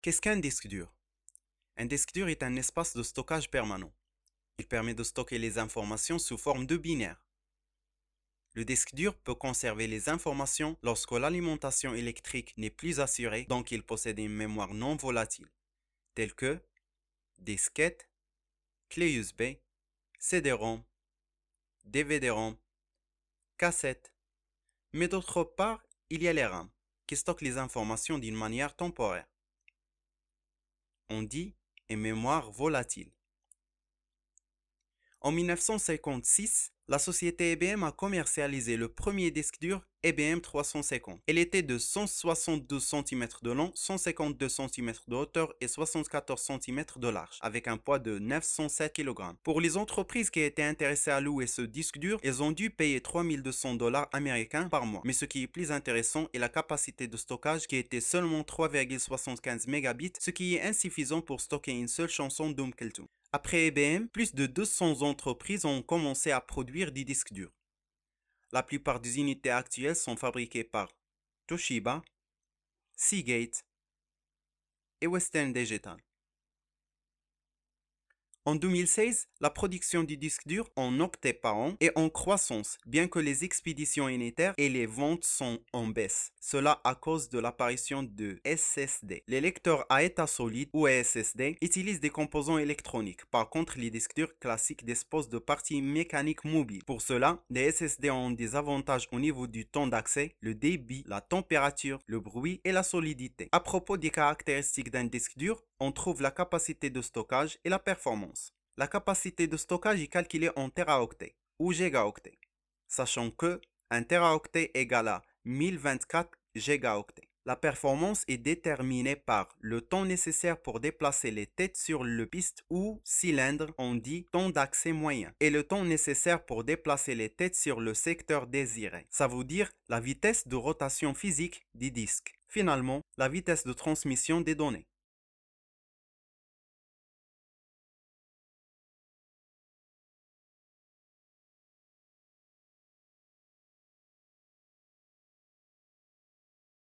Qu'est-ce qu'un disque dur Un disque dur est un espace de stockage permanent. Il permet de stocker les informations sous forme de binaire. Le disque dur peut conserver les informations lorsque l'alimentation électrique n'est plus assurée, donc il possède une mémoire non volatile, telle que disquette, clé USB, CD-ROM, DVD-ROM, cassette. Mais d'autre part, il y a les RAM, qui stockent les informations d'une manière temporaire on dit, et mémoire volatile. En 1956, la société EBM a commercialisé le premier disque dur EBM 350. Il était de 172 cm de long, 152 cm de hauteur et 74 cm de large, avec un poids de 907 kg. Pour les entreprises qui étaient intéressées à louer ce disque dur, elles ont dû payer 3200 dollars américains par mois. Mais ce qui est plus intéressant est la capacité de stockage qui était seulement 3,75 Mbps, ce qui est insuffisant pour stocker une seule chanson d'Oum après IBM, e plus de 200 entreprises ont commencé à produire des disques durs. La plupart des unités actuelles sont fabriquées par Toshiba, Seagate et Western Digital. En 2016, la production du disque dur en octets par an est en croissance, bien que les expéditions unitaires et les ventes sont en baisse. Cela à cause de l'apparition de SSD. Les lecteurs à état solide ou SSD utilisent des composants électroniques. Par contre, les disques durs classiques disposent de parties mécaniques mobiles. Pour cela, les SSD ont des avantages au niveau du temps d'accès, le débit, la température, le bruit et la solidité. À propos des caractéristiques d'un disque dur, on trouve la capacité de stockage et la performance la capacité de stockage est calculée en teraoctets ou gigaoctets, sachant que 1 teraoctet égale à 1024 gigaoctets. La performance est déterminée par le temps nécessaire pour déplacer les têtes sur le piste ou cylindre, on dit temps d'accès moyen, et le temps nécessaire pour déplacer les têtes sur le secteur désiré. Ça veut dire la vitesse de rotation physique du disque. Finalement, la vitesse de transmission des données.